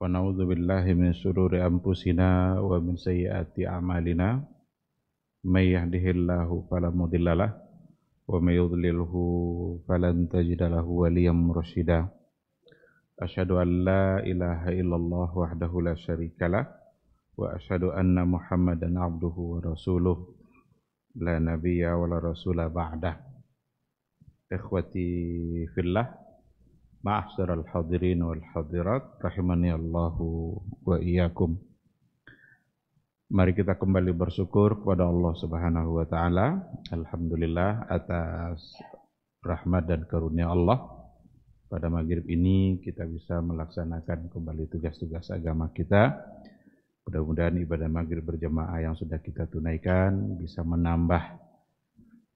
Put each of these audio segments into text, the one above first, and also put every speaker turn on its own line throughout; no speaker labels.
ونعوذ بالله من شرور أنفسنا ومن سيئات أعمالنا من يهده الله فلا مضل له ومن يضلله فلن تجد له وليا مرشدا أشهد أن لا إله إلا الله وحده لا شريك له وأشهد أن محمدا عبده ورسوله لا نبي ولا رسول بعده إخوتي في الله wal hadirat Rahimani Allahu wa iyakum Mari kita kembali bersyukur kepada Allah Subhanahu wa taala. Alhamdulillah atas rahmat dan karunia Allah. Pada maghrib ini kita bisa melaksanakan kembali tugas-tugas agama kita. Mudah-mudahan ibadah maghrib berjamaah yang sudah kita tunaikan bisa menambah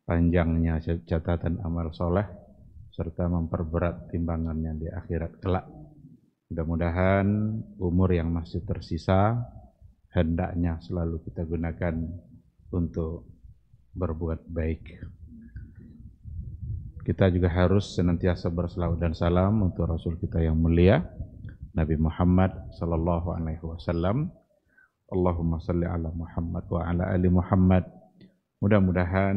panjangnya catatan amal soleh serta memperberat timbangannya di akhirat kelak. Mudah-mudahan umur yang masih tersisa hendaknya selalu kita gunakan untuk berbuat baik. Kita juga harus senantiasa berselawat dan salam untuk Rasul kita yang mulia, Nabi Muhammad Sallallahu Alaihi Wasallam. Allahumma salli ala Muhammad wa ala ali Muhammad. Mudah-mudahan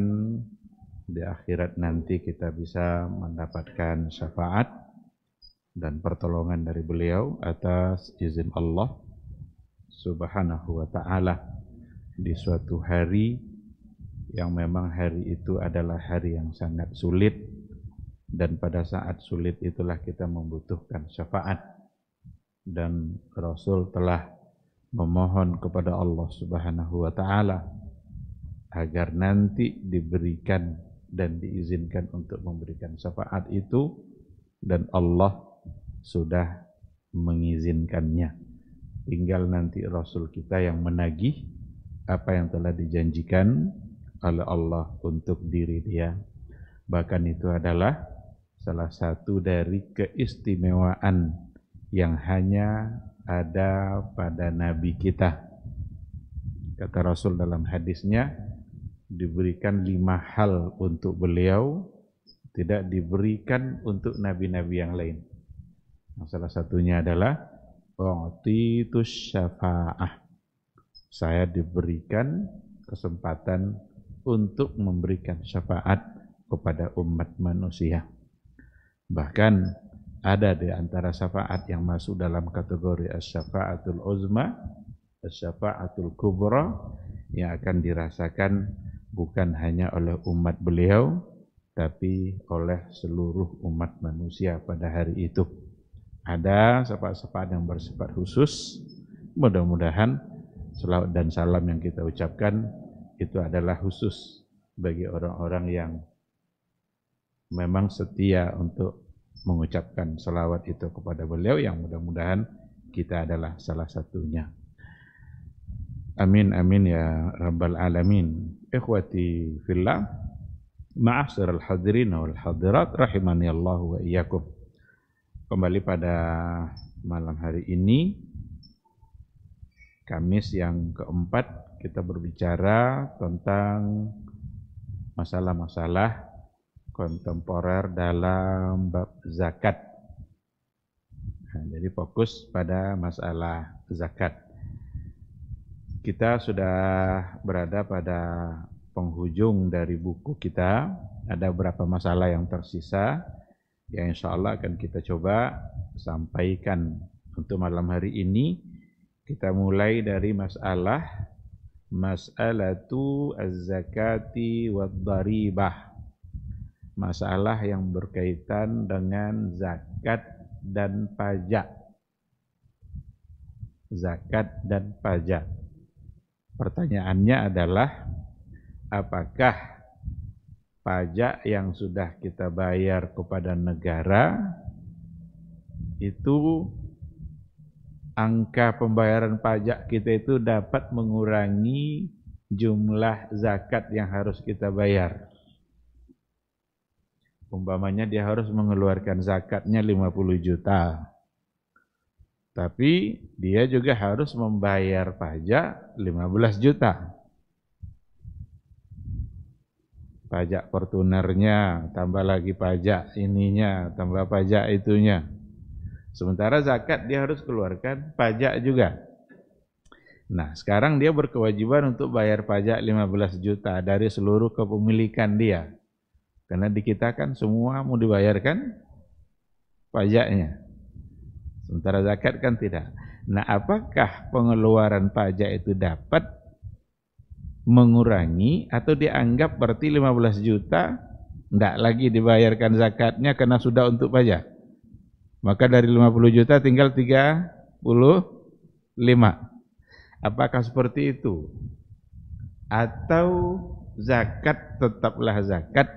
di akhirat nanti kita bisa mendapatkan syafaat dan pertolongan dari beliau atas izin Allah Subhanahu wa taala di suatu hari yang memang hari itu adalah hari yang sangat sulit dan pada saat sulit itulah kita membutuhkan syafaat dan Rasul telah memohon kepada Allah Subhanahu wa taala agar nanti diberikan dan diizinkan untuk memberikan syafaat itu dan Allah sudah mengizinkannya. Tinggal nanti Rasul kita yang menagih apa yang telah dijanjikan oleh Allah untuk diri dia. Bahkan itu adalah salah satu dari keistimewaan yang hanya ada pada Nabi kita. Kata Rasul dalam hadisnya, diberikan lima hal untuk beliau, tidak diberikan untuk nabi-nabi yang lain. salah satunya adalah U'titus syafa'ah. Saya diberikan kesempatan untuk memberikan syafaat kepada umat manusia. Bahkan ada di antara syafaat yang masuk dalam kategori as-syafa'atul uzma, as-syafa'atul kubra yang akan dirasakan bukan hanya oleh umat beliau, tapi oleh seluruh umat manusia pada hari itu. Ada sepat-sepat yang bersifat khusus, mudah-mudahan selawat dan salam yang kita ucapkan itu adalah khusus bagi orang-orang yang memang setia untuk mengucapkan selawat itu kepada beliau yang mudah-mudahan kita adalah salah satunya. Amin amin ya rabbal alamin. Ikhwati fillah, ma'asyar al-hadirin wal hadirat rahimani Allah wa iyyakum. Kembali pada malam hari ini Kamis yang keempat kita berbicara tentang masalah-masalah kontemporer dalam bab zakat. Nah, jadi fokus pada masalah zakat. Kita sudah berada pada penghujung dari buku kita. Ada beberapa masalah yang tersisa yang insya Allah akan kita coba sampaikan untuk malam hari ini. Kita mulai dari masalah masalah az-zakati wad-daribah. Masalah yang berkaitan dengan zakat dan pajak. Zakat dan pajak. Pertanyaannya adalah apakah pajak yang sudah kita bayar kepada negara itu angka pembayaran pajak kita itu dapat mengurangi jumlah zakat yang harus kita bayar. Umpamanya dia harus mengeluarkan zakatnya 50 juta. Tapi dia juga harus membayar pajak 15 juta. Pajak portunernya, tambah lagi pajak ininya, tambah pajak itunya. Sementara zakat dia harus keluarkan pajak juga. Nah, sekarang dia berkewajiban untuk bayar pajak 15 juta dari seluruh kepemilikan dia. Karena di kita kan semua mau dibayarkan pajaknya. Sementara zakat kan tidak. Nah, apakah pengeluaran pajak itu dapat mengurangi atau dianggap berarti 15 juta tidak lagi dibayarkan zakatnya karena sudah untuk pajak? Maka dari 50 juta tinggal 35. Apakah seperti itu? Atau zakat tetaplah zakat,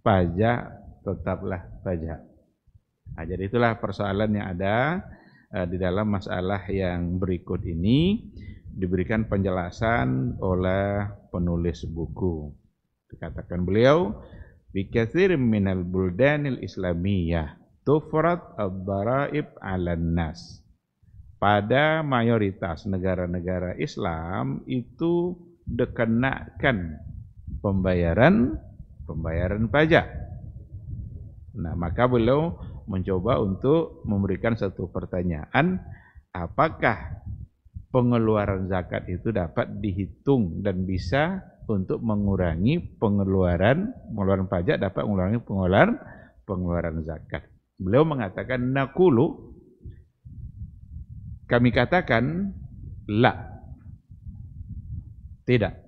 pajak tetaplah pajak. Nah, jadi itulah persoalan yang ada uh, di dalam masalah yang berikut ini diberikan penjelasan oleh penulis buku. Dikatakan beliau, bikathir minal buldanil islamiyah tufrat ad-daraib 'alan nas. Pada mayoritas negara-negara Islam itu dikenakan pembayaran pembayaran pajak. Nah, maka beliau mencoba untuk memberikan satu pertanyaan, apakah pengeluaran zakat itu dapat dihitung dan bisa untuk mengurangi pengeluaran pengeluaran pajak dapat mengurangi pengeluaran pengeluaran zakat. Beliau mengatakan nakulu kami katakan la tidak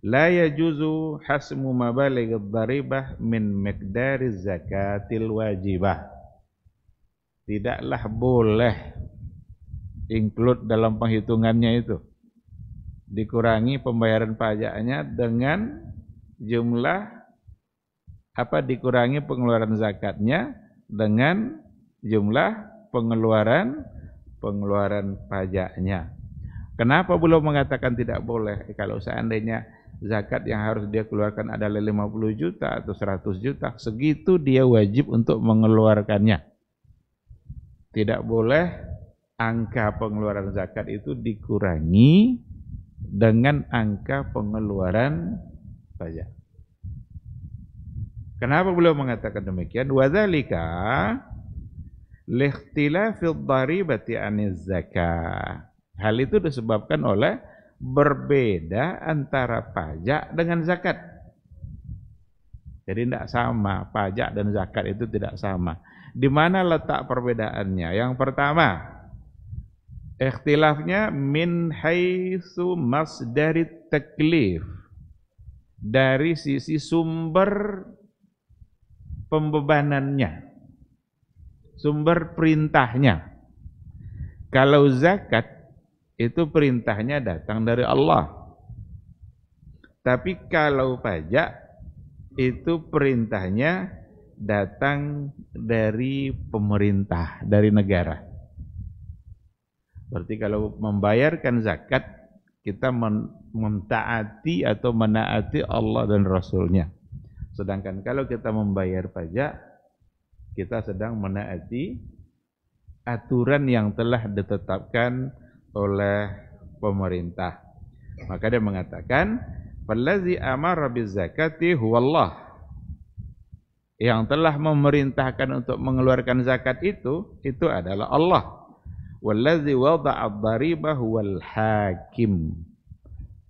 La yajuzu hasmu mabalig dharibah min miqdari zakatil wajibah. Tidaklah boleh include dalam penghitungannya itu. Dikurangi pembayaran pajaknya dengan jumlah apa dikurangi pengeluaran zakatnya dengan jumlah pengeluaran pengeluaran pajaknya. Kenapa belum mengatakan tidak boleh? Kalau seandainya zakat yang harus dia keluarkan adalah 50 juta atau 100 juta, segitu dia wajib untuk mengeluarkannya. Tidak boleh angka pengeluaran zakat itu dikurangi dengan angka pengeluaran pajak. Kenapa beliau mengatakan demikian? Wadzalika likhtilafid daribati aniz zakah. Hal itu disebabkan oleh berbeda antara pajak dengan zakat. Jadi tidak sama, pajak dan zakat itu tidak sama. Di mana letak perbedaannya? Yang pertama, ikhtilafnya min haitsu masdari taklif. Dari sisi sumber pembebanannya. Sumber perintahnya. Kalau zakat itu perintahnya datang dari Allah. Tapi kalau pajak itu perintahnya datang dari pemerintah, dari negara. Berarti kalau membayarkan zakat, kita mentaati atau menaati Allah dan Rasulnya. Sedangkan kalau kita membayar pajak, kita sedang menaati aturan yang telah ditetapkan oleh pemerintah. Maka dia mengatakan, "Wallazi amara bizakati huwallah." Yang telah memerintahkan untuk mengeluarkan zakat itu itu adalah Allah. Wallazi wada'a huwal hakim.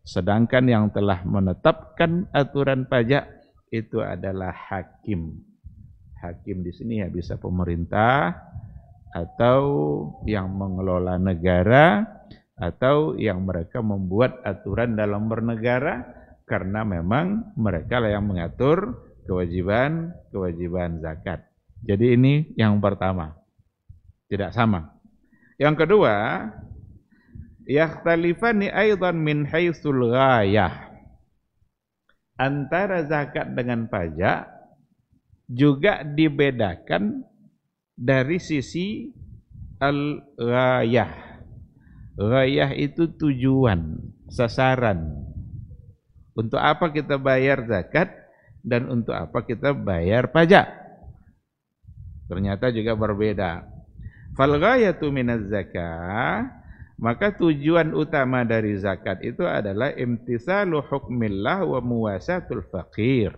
Sedangkan yang telah menetapkan aturan pajak itu adalah hakim. Hakim di sini ya bisa pemerintah, atau yang mengelola negara atau yang mereka membuat aturan dalam bernegara karena memang mereka lah yang mengatur kewajiban-kewajiban zakat. Jadi ini yang pertama. Tidak sama. Yang kedua, yakhtalifani aidan min haitsul ghayah. Antara zakat dengan pajak juga dibedakan dari sisi al-ghayah. Ghayah itu tujuan, sasaran. Untuk apa kita bayar zakat dan untuk apa kita bayar pajak? Ternyata juga berbeda. Fal ghayatu minaz zakah maka tujuan utama dari zakat itu adalah imtisalu hukmillah wa muwasatul faqir.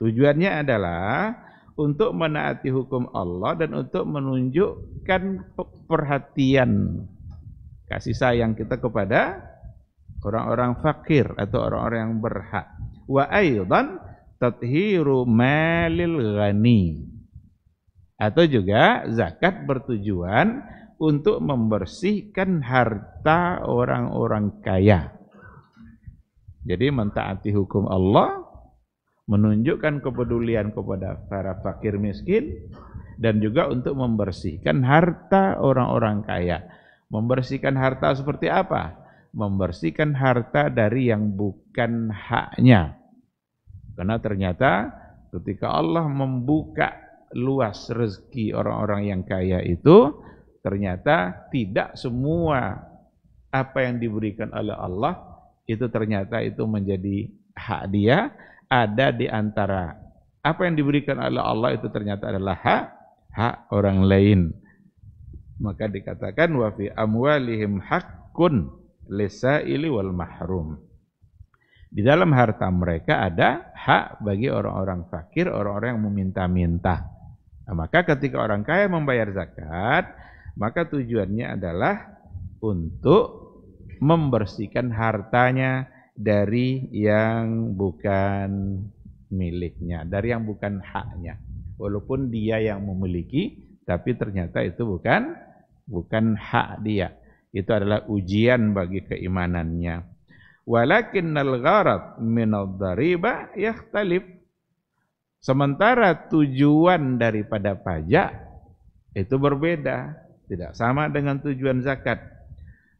Tujuannya adalah untuk menaati hukum Allah dan untuk menunjukkan perhatian kasih sayang kita kepada orang-orang fakir atau orang-orang yang berhak. Wa aydan tathiru malil ghani. Atau juga zakat bertujuan untuk membersihkan harta orang-orang kaya. Jadi mentaati hukum Allah menunjukkan kepedulian kepada para fakir miskin dan juga untuk membersihkan harta orang-orang kaya. Membersihkan harta seperti apa? Membersihkan harta dari yang bukan haknya. Karena ternyata ketika Allah membuka luas rezeki orang-orang yang kaya itu, ternyata tidak semua apa yang diberikan oleh Allah itu ternyata itu menjadi hak dia, ada di antara apa yang diberikan oleh Allah itu ternyata adalah hak hak orang lain. Maka dikatakan wa fi amwalihim haqqun lisaili wal mahrum. Di dalam harta mereka ada hak bagi orang-orang fakir, orang-orang yang meminta-minta. Nah, maka ketika orang kaya membayar zakat, maka tujuannya adalah untuk membersihkan hartanya dari yang bukan miliknya, dari yang bukan haknya. Walaupun dia yang memiliki, tapi ternyata itu bukan bukan hak dia. Itu adalah ujian bagi keimanannya. Walakin Walakinnal min al dariba yahtalib. Sementara tujuan daripada pajak itu berbeda, tidak sama dengan tujuan zakat.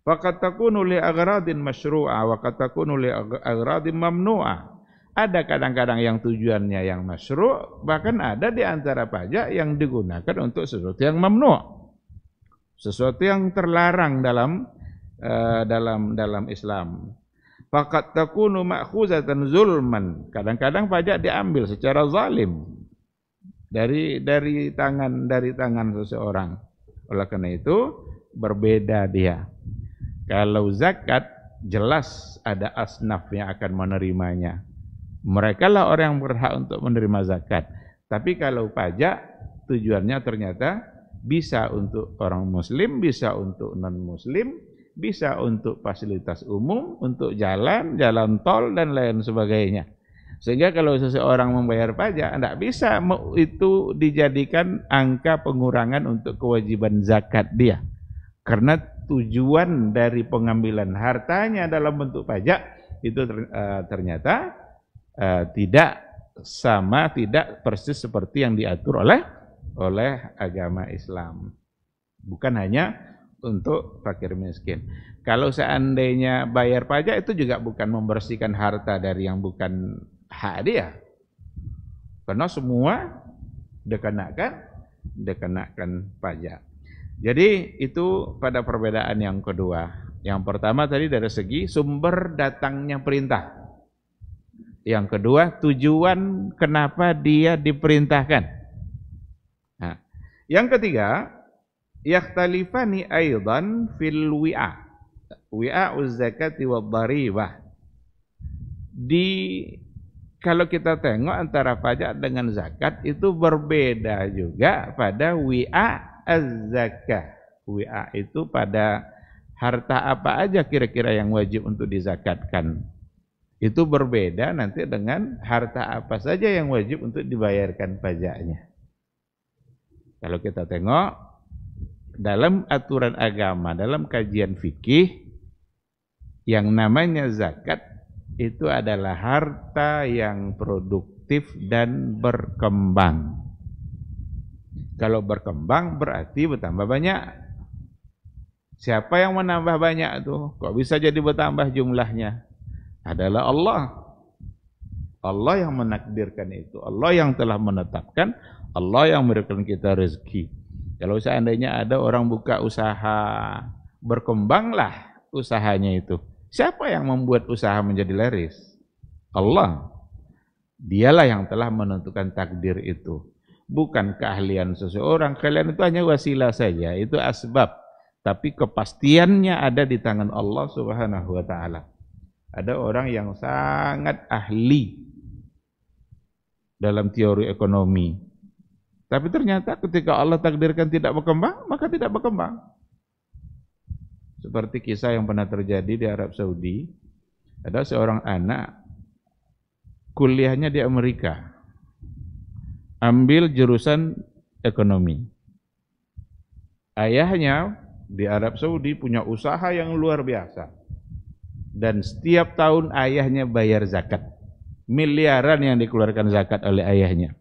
Fakat takunu li agradin masyru'a wa takunu li agradin mamnu'a. Ada kadang-kadang yang tujuannya yang masyru', bahkan ada di antara pajak yang digunakan untuk sesuatu yang mamnu'. Sesuatu yang terlarang dalam eh, dalam dalam Islam. Fakat takunu ma'khuzatan zulman. Kadang-kadang pajak diambil secara zalim dari dari tangan dari tangan seseorang. Oleh karena itu berbeda dia. Kalau zakat jelas ada asnaf yang akan menerimanya. Mereka lah orang yang berhak untuk menerima zakat. Tapi kalau pajak tujuannya ternyata bisa untuk orang muslim, bisa untuk non muslim, bisa untuk fasilitas umum, untuk jalan, jalan tol dan lain sebagainya. Sehingga kalau seseorang membayar pajak, tidak bisa itu dijadikan angka pengurangan untuk kewajiban zakat dia. Karena tujuan dari pengambilan hartanya dalam bentuk pajak itu eh, ternyata eh, tidak sama tidak persis seperti yang diatur oleh oleh agama Islam. Bukan hanya untuk fakir miskin. Kalau seandainya bayar pajak itu juga bukan membersihkan harta dari yang bukan hak dia. Karena semua dikenakan dikenakan pajak. Jadi itu pada perbedaan yang kedua. Yang pertama tadi dari segi sumber datangnya perintah. Yang kedua tujuan kenapa dia diperintahkan. Nah, yang ketiga, yakhtalifani aydan fil wi'a. Wi'a uzzakati wa Di kalau kita tengok antara pajak dengan zakat itu berbeda juga pada wi'a az-zakah. WA itu pada harta apa aja kira-kira yang wajib untuk dizakatkan. Itu berbeda nanti dengan harta apa saja yang wajib untuk dibayarkan pajaknya. Kalau kita tengok dalam aturan agama, dalam kajian fikih yang namanya zakat itu adalah harta yang produktif dan berkembang. Kalau berkembang berarti bertambah banyak. Siapa yang menambah banyak itu Kok bisa jadi bertambah jumlahnya? Adalah Allah. Allah yang menakdirkan itu. Allah yang telah menetapkan. Allah yang memberikan kita rezeki. Kalau seandainya ada orang buka usaha, berkembanglah usahanya itu. Siapa yang membuat usaha menjadi laris? Allah. Dialah yang telah menentukan takdir itu bukan keahlian seseorang. Keahlian itu hanya wasilah saja, itu asbab. Tapi kepastiannya ada di tangan Allah Subhanahu wa taala. Ada orang yang sangat ahli dalam teori ekonomi. Tapi ternyata ketika Allah takdirkan tidak berkembang, maka tidak berkembang. Seperti kisah yang pernah terjadi di Arab Saudi, ada seorang anak kuliahnya di Amerika, ambil jurusan ekonomi. Ayahnya di Arab Saudi punya usaha yang luar biasa. Dan setiap tahun ayahnya bayar zakat. Miliaran yang dikeluarkan zakat oleh ayahnya.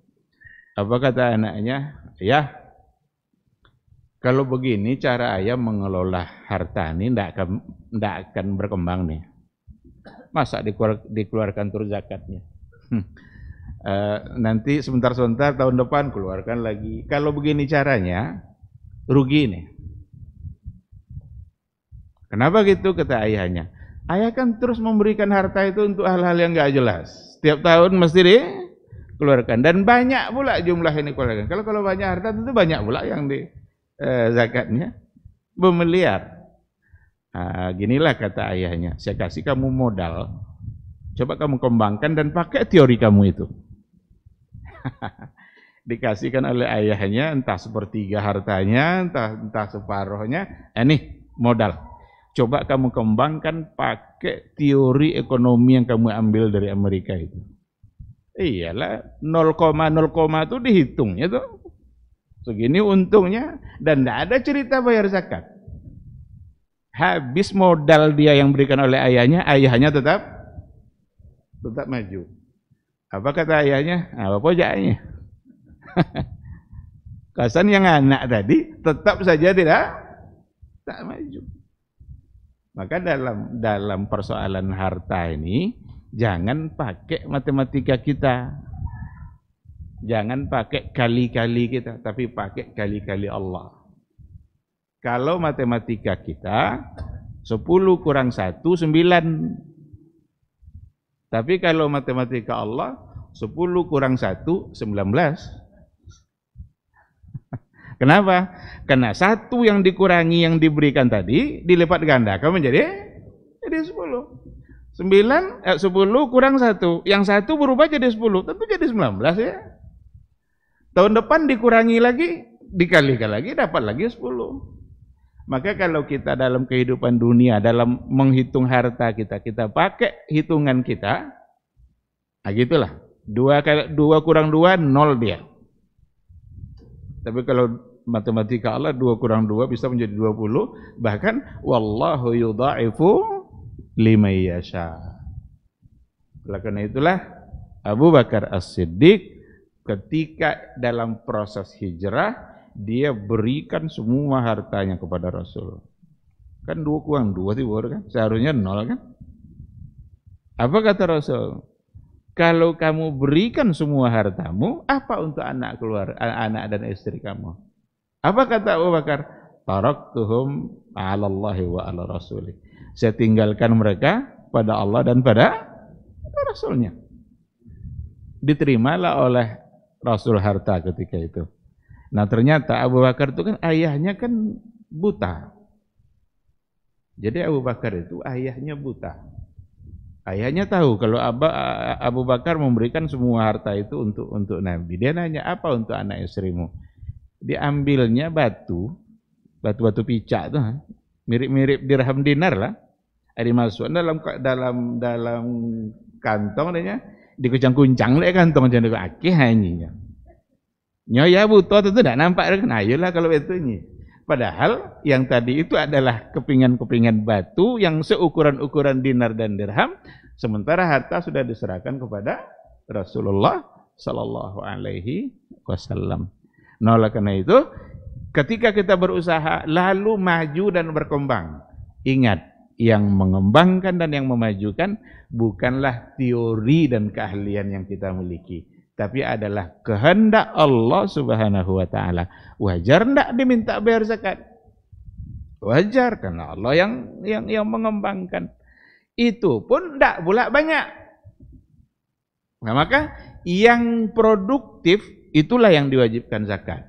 Apa kata anaknya? Ya, kalau begini cara ayah mengelola harta ini tidak akan, tidak akan berkembang nih. Masa dikeluarkan turun zakatnya? Hmm. Eh, nanti sebentar-sebentar tahun depan keluarkan lagi. Kalau begini caranya, rugi nih. Kenapa gitu kata ayahnya? Ayah kan terus memberikan harta itu untuk hal-hal yang gak jelas. Setiap tahun mesti keluarkan dan banyak pula jumlah ini keluarkan. Kalau kalau banyak harta tentu banyak pula yang di eh, zakatnya bermiliar. Nah, ginilah kata ayahnya, saya kasih kamu modal. Coba kamu kembangkan dan pakai teori kamu itu. Dikasihkan oleh ayahnya entah sepertiga hartanya, entah entah separohnya. Eh, nih modal. Coba kamu kembangkan pakai teori ekonomi yang kamu ambil dari Amerika itu. Iyalah 0,0 itu dihitungnya tuh. Segini untungnya dan tidak ada cerita bayar zakat. Habis modal dia yang berikan oleh ayahnya, ayahnya tetap tetap maju. Apa kata ayahnya? Apa pojaknya? Kasan yang anak tadi tetap saja tidak tak maju. Maka dalam dalam persoalan harta ini jangan pakai matematika kita. Jangan pakai kali-kali kita, tapi pakai kali-kali Allah. Kalau matematika kita 10 kurang 1 9 tapi kalau matematika Allah, 10 kurang 1, 19. Kenapa? Karena satu yang dikurangi yang diberikan tadi, dilipat kamu menjadi jadi 10. 9, eh, 10 kurang 1. Yang satu berubah jadi 10, tentu jadi 19 ya. Tahun depan dikurangi lagi, dikalikan lagi, dapat lagi 10. Maka kalau kita dalam kehidupan dunia, dalam menghitung harta kita, kita pakai hitungan kita, nah gitulah. Dua, dua kurang dua, nol dia. Tapi kalau matematika Allah, dua kurang dua bisa menjadi dua puluh. Bahkan, Wallahu yudha'ifu lima yasha. Oleh karena itulah, Abu Bakar As-Siddiq ketika dalam proses hijrah, dia berikan semua hartanya kepada Rasul. Kan dua kurang dua sih kan? Seharusnya nol kan? Apa kata Rasul? Kalau kamu berikan semua hartamu, apa untuk anak keluar, anak dan istri kamu? Apa kata Abu Bakar? Taraktuhum ala Allahi wa ala Rasuli. Saya tinggalkan mereka pada Allah dan pada Rasulnya. Diterimalah oleh Rasul harta ketika itu. Nah ternyata Abu Bakar itu kan ayahnya kan buta. Jadi Abu Bakar itu ayahnya buta. Ayahnya tahu kalau Aba, Abu Bakar memberikan semua harta itu untuk untuk Nabi. Dia nanya apa untuk anak istrimu? Diambilnya batu, batu-batu picak tuh, mirip-mirip dirham dinar lah. masukan dalam dalam dalam kantong dia dikuncang-kuncang lek ya kantong jadi akeh hanyinya. Nyoya buta itu tidak nampak. Nah iyalah kalau itu ini. Padahal yang tadi itu adalah kepingan-kepingan batu yang seukuran-ukuran dinar dan dirham. Sementara harta sudah diserahkan kepada Rasulullah Sallallahu Alaihi Wasallam. Nah oleh karena itu ketika kita berusaha lalu maju dan berkembang. Ingat yang mengembangkan dan yang memajukan bukanlah teori dan keahlian yang kita miliki tapi adalah kehendak Allah Subhanahu wa taala. Wajar ndak diminta bayar zakat? Wajar karena Allah yang yang yang mengembangkan. Itu pun ndak pula banyak. Nah, maka yang produktif itulah yang diwajibkan zakat.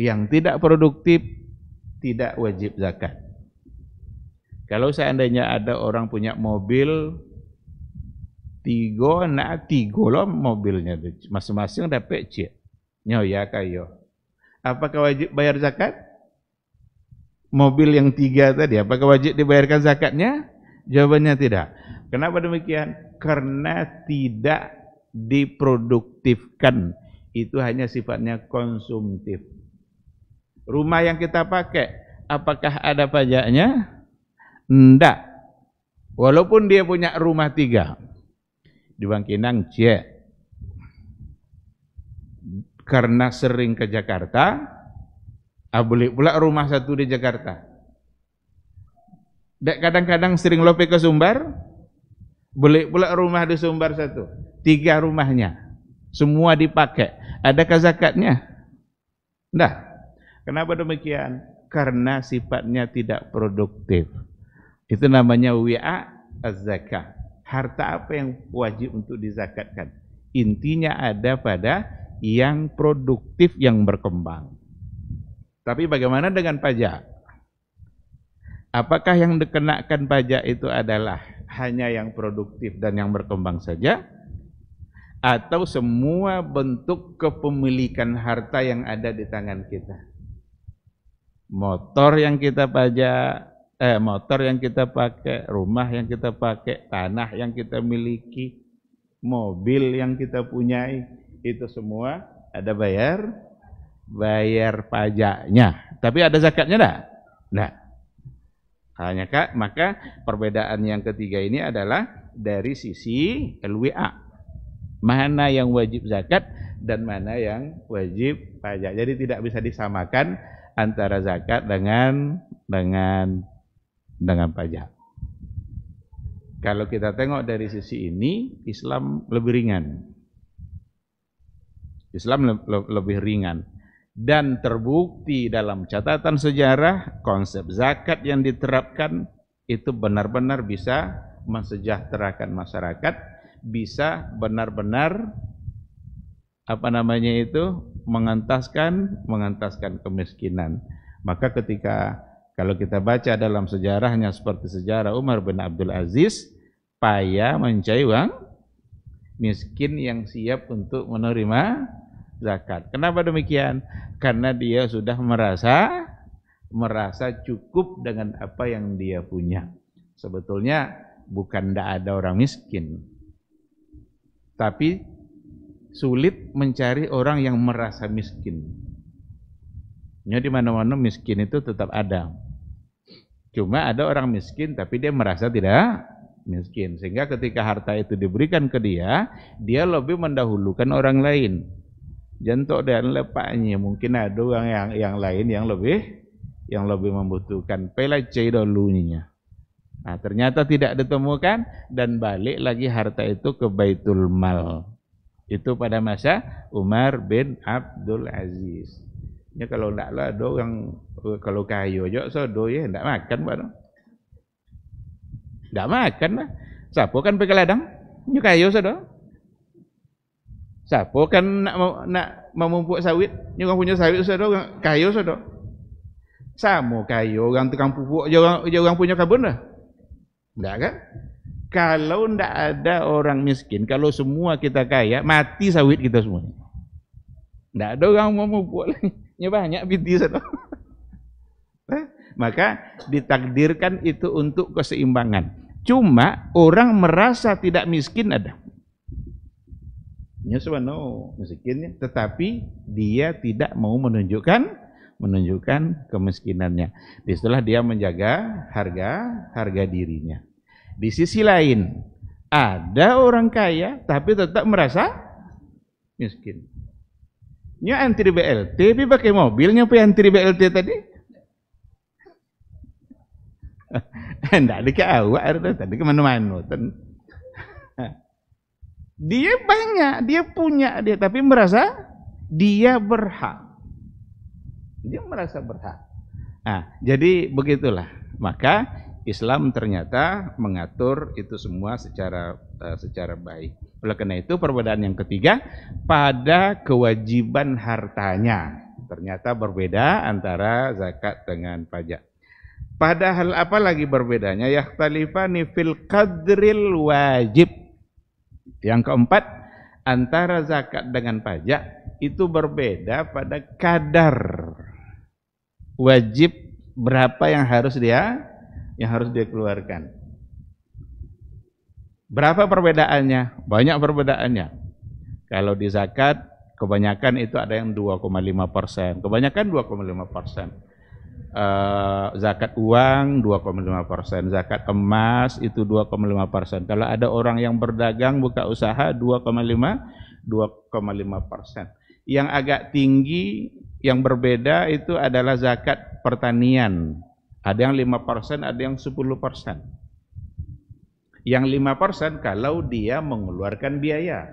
Yang tidak produktif tidak wajib zakat. Kalau seandainya ada orang punya mobil tiga nak tiga lah mobilnya Masing-masing dapat cek Nyoya kayo. Apakah wajib bayar zakat? Mobil yang tiga tadi, apakah wajib dibayarkan zakatnya? Jawabannya tidak. Kenapa demikian? Karena tidak diproduktifkan. Itu hanya sifatnya konsumtif. Rumah yang kita pakai, apakah ada pajaknya? ndak Walaupun dia punya rumah tiga, Bangkinang C, Karena sering ke Jakarta, ah beli pula rumah satu di Jakarta. Kadang-kadang sering lope ke Sumbar, beli pula rumah di Sumbar satu. Tiga rumahnya, semua dipakai. Adakah zakatnya? Nah, kenapa demikian? Karena sifatnya tidak produktif. Itu namanya wi'a az-zakah Harta apa yang wajib untuk dizakatkan? Intinya ada pada yang produktif yang berkembang. Tapi bagaimana dengan pajak? Apakah yang dikenakan pajak itu adalah hanya yang produktif dan yang berkembang saja? Atau semua bentuk kepemilikan harta yang ada di tangan kita? Motor yang kita pajak, eh, motor yang kita pakai, rumah yang kita pakai, tanah yang kita miliki, mobil yang kita punyai, itu semua ada bayar bayar pajaknya. Tapi ada zakatnya enggak? Enggak. Hanya Kak, maka perbedaan yang ketiga ini adalah dari sisi LWA. Mana yang wajib zakat dan mana yang wajib pajak. Jadi tidak bisa disamakan antara zakat dengan dengan dengan pajak. Kalau kita tengok dari sisi ini, Islam lebih ringan. Islam le le lebih ringan dan terbukti dalam catatan sejarah konsep zakat yang diterapkan itu benar-benar bisa mensejahterakan masyarakat, bisa benar-benar apa namanya itu mengentaskan mengentaskan kemiskinan. Maka ketika kalau kita baca dalam sejarahnya seperti sejarah Umar bin Abdul Aziz, payah mencari uang miskin yang siap untuk menerima zakat. Kenapa demikian? Karena dia sudah merasa merasa cukup dengan apa yang dia punya. Sebetulnya bukan tidak ada orang miskin, tapi sulit mencari orang yang merasa miskin. Ya, di mana-mana miskin itu tetap ada. Cuma ada orang miskin tapi dia merasa tidak miskin. Sehingga ketika harta itu diberikan ke dia, dia lebih mendahulukan orang lain. Jentok dan lepaknya mungkin ada orang yang yang lain yang lebih yang lebih membutuhkan. Pela dulunya. Nah, ternyata tidak ditemukan dan balik lagi harta itu ke Baitul Mal. Itu pada masa Umar bin Abdul Aziz. Ya kalau tak lah, ada orang kalau kaya je, so ada ya, tidak makan buat tu. Tak makan lah. Siapa kan pergi ke ladang? Ya kaya saja. Siapa kan nak nak memumpuk sawit? Ni orang punya sawit saja, orang kaya saja. Sama kaya orang tukang pupuk, dia orang, dia orang punya kabun dah. tidak kan? Kalau tidak ada orang miskin, kalau semua kita kaya, mati sawit kita semua. Tidak ada orang memupuk lagi. Ya banyak binti sana. Eh, maka ditakdirkan itu untuk keseimbangan. Cuma orang merasa tidak miskin ada. Ya no, miskinnya, tetapi dia tidak mau menunjukkan menunjukkan kemiskinannya. Disitulah dia menjaga harga harga dirinya. Di sisi lain, ada orang kaya tapi tetap merasa miskin. Nyo antri BLT, tapi pakai mobil, nyo antri BLT tadi? Tidak eh, ada ke awak, tadi kemana-mana. Dia banyak, dia punya dia, tapi merasa dia berhak. Dia merasa berhak. Nah, jadi begitulah. Maka Islam ternyata mengatur itu semua secara eh, secara baik. Oleh karena itu perbedaan yang ketiga pada kewajiban hartanya. Ternyata berbeda antara zakat dengan pajak. Padahal apa lagi berbedanya? Yakhtalifani fil qadril wajib. Yang keempat, antara zakat dengan pajak itu berbeda pada kadar wajib berapa yang harus dia yang harus dia keluarkan. Berapa perbedaannya? Banyak perbedaannya. Kalau di zakat, kebanyakan itu ada yang 2,5 persen. Kebanyakan 2,5 persen. Uh, zakat uang 2,5 persen, zakat emas itu 2,5 persen. Kalau ada orang yang berdagang buka usaha 2,5 2,5 persen. Yang agak tinggi, yang berbeda itu adalah zakat pertanian. Ada yang 5 persen, ada yang 10 persen. Yang lima persen kalau dia mengeluarkan biaya.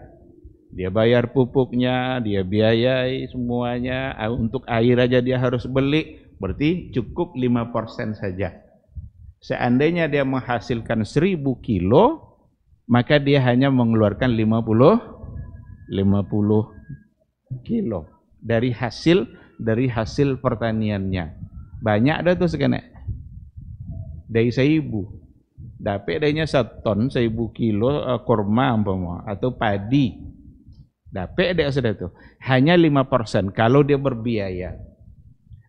Dia bayar pupuknya, dia biayai semuanya, ah, untuk air aja dia harus beli, berarti cukup lima persen saja. Seandainya dia menghasilkan seribu kilo, maka dia hanya mengeluarkan lima puluh kilo dari hasil dari hasil pertaniannya. Banyak ada tuh sekena. Dari seibu Dapat adanya seton, seribu kilo uh, kurma umpama atau padi. Dapat ada sudah tuh. Hanya lima persen kalau dia berbiaya.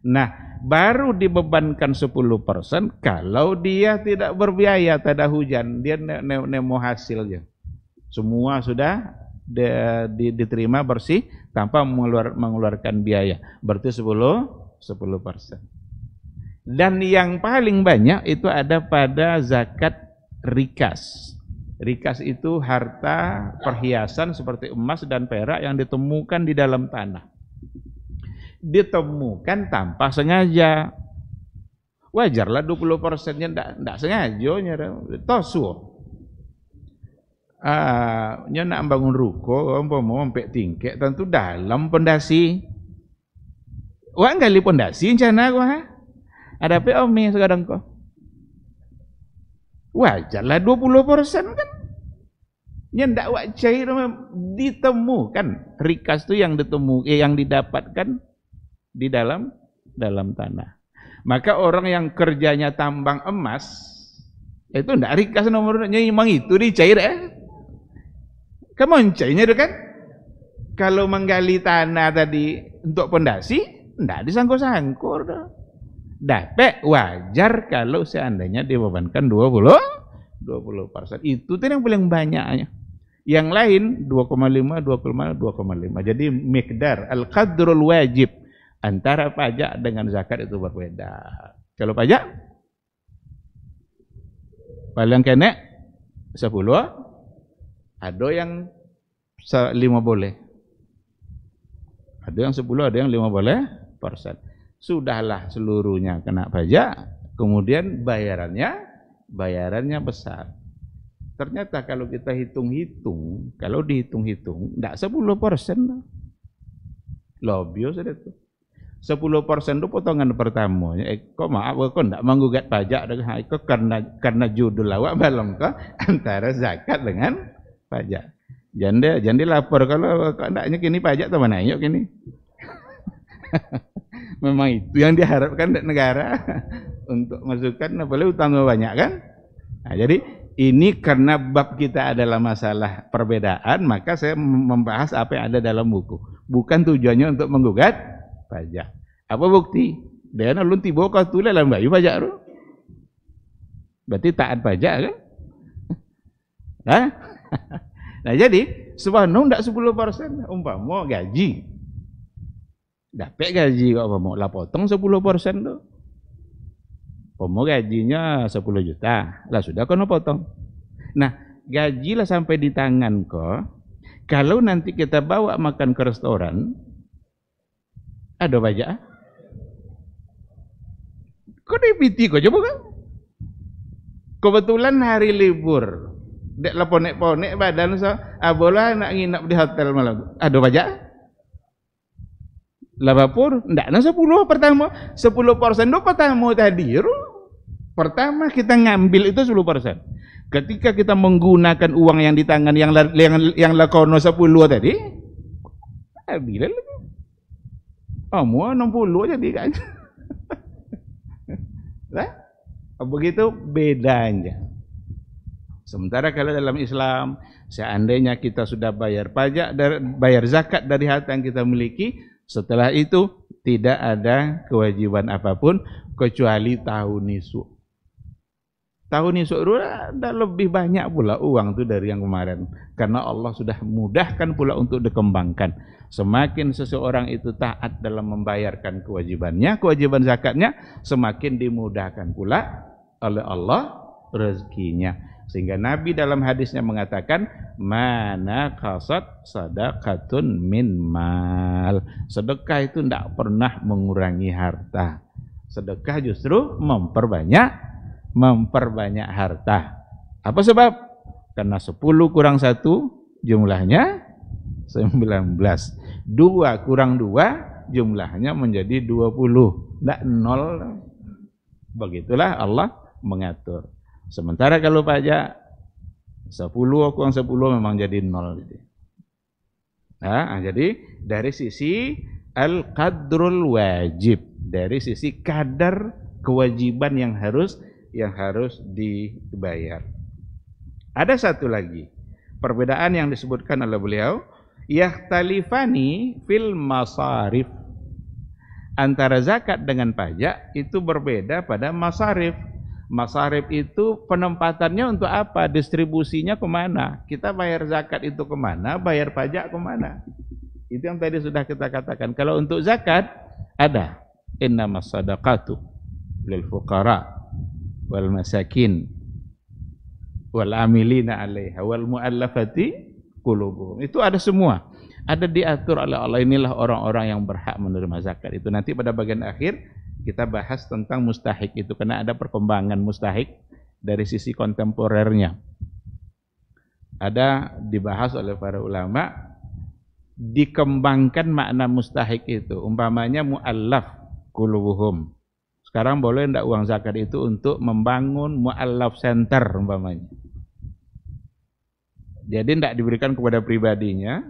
Nah, baru dibebankan sepuluh persen kalau dia tidak berbiaya, tidak hujan, dia ne ne hasilnya. Semua sudah di di, diterima bersih tanpa mengeluar, mengeluarkan biaya. Berarti sepuluh, sepuluh persen. Dan yang paling banyak itu ada pada zakat rikas. Rikas itu harta perhiasan seperti emas dan perak yang ditemukan di dalam tanah. Ditemukan tanpa sengaja. Wajarlah 20 persennya tidak sengaja. Tosuh. Ah, nya nak bangun ruko mau mau sampai tingkat tentu dalam pondasi. Wah gali pondasi cina gua. Ada apa om mi sekarang kok. Wajarlah 20 persen kan. Yang dakwah cair ditemukan rikas itu yang ditemu eh, yang didapatkan di dalam dalam tanah. Maka orang yang kerjanya tambang emas itu ndak rikas nomornya memang itu dicair eh. Kamu cairnya itu kan kalau menggali tanah tadi untuk pondasi ndak disangkut sangkut Dapat wajar kalau seandainya dibebankan 20 20 persen. Itu yang paling banyaknya. Yang lain 2,5, 2,5, 2,5. Jadi mikdar al-qadrul wajib antara pajak dengan zakat itu berbeda. Kalau pajak paling kena 10 ada yang 5 boleh. Ada yang 10, ada yang 5 boleh persen. sudahlah seluruhnya kena pajak, kemudian bayarannya, bayarannya besar. Ternyata kalau kita hitung-hitung, kalau dihitung-hitung, tidak 10 persen. Lobio sudah itu. 10 persen itu potongan pertamanya. Eh, kok maaf, kok tidak menggugat pajak? Eh, kok karena, karena judul lawak belum kok antara zakat dengan pajak. Jadi, jadi lapor kalau kok tidaknya kini pajak teman ayo kini. memang itu yang diharapkan negara untuk masukkan apalagi utangnya banyak kan nah, jadi ini karena bab kita adalah masalah perbedaan maka saya membahas apa yang ada dalam buku bukan tujuannya untuk menggugat pajak apa bukti dia lunti tiba kau tulis dalam bayu pajak ru berarti taat pajak kan nah, nah jadi sebenarnya tidak 10 persen umpama gaji Dapat gaji kok pomo lah potong 10 persen tuh. Pomo gajinya 10 juta, lah sudah kau potong. Nah, gaji lah sampai di tangan kau. Kalau nanti kita bawa makan ke restoran, ada pajak? Kau dipiti kau coba ya, kan? Kebetulan hari libur. Dek lah ponek-ponek badan so, abola ah, nak nginap di hotel malam. Ada pajak? Labapur, ndakna 10 pertama. 10 persen do pertama tadi. Pertama kita ngambil itu 10 persen. Ketika kita menggunakan uang yang di tangan yang yang yang lakono 10 tadi, bila eh, lagi. Oh, mau 60 jadi kan. lah, begitu bedanya. Sementara kalau dalam Islam, seandainya kita sudah bayar pajak, bayar zakat dari harta yang kita miliki, setelah itu tidak ada kewajiban apapun kecuali tahu nisu. Tahu nisu ada lebih banyak pula uang itu dari yang kemarin. Karena Allah sudah mudahkan pula untuk dikembangkan. Semakin seseorang itu taat dalam membayarkan kewajibannya, kewajiban zakatnya, semakin dimudahkan pula oleh Allah rezekinya. Sehingga Nabi dalam hadisnya mengatakan mana kasat sadakatun min mal. Sedekah itu tidak pernah mengurangi harta. Sedekah justru memperbanyak memperbanyak harta. Apa sebab? Karena 10 kurang satu jumlahnya 19. 2 kurang 2 jumlahnya menjadi 20. Tidak nol. Begitulah Allah mengatur. Sementara kalau pajak 10 kurang 10 memang jadi nol. Gitu. Nah, jadi dari sisi al-qadrul wajib, dari sisi kadar kewajiban yang harus yang harus dibayar. Ada satu lagi perbedaan yang disebutkan oleh beliau, yahtalifani fil masarif. Antara zakat dengan pajak itu berbeda pada masarif Masarif itu penempatannya untuk apa? Distribusinya kemana? Kita bayar zakat itu kemana? Bayar pajak kemana? Itu yang tadi sudah kita katakan. Kalau untuk zakat, ada. Inna masadaqatu lil fuqara wal masakin wal amilina alaiha wal muallafati Itu ada semua. Ada diatur oleh Allah inilah orang-orang yang berhak menerima zakat. Itu nanti pada bagian akhir kita bahas tentang mustahik itu karena ada perkembangan mustahik dari sisi kontemporernya. Ada dibahas oleh para ulama dikembangkan makna mustahik itu umpamanya muallaf kuluhum. Sekarang boleh ndak uang zakat itu untuk membangun muallaf center umpamanya. Jadi ndak diberikan kepada pribadinya,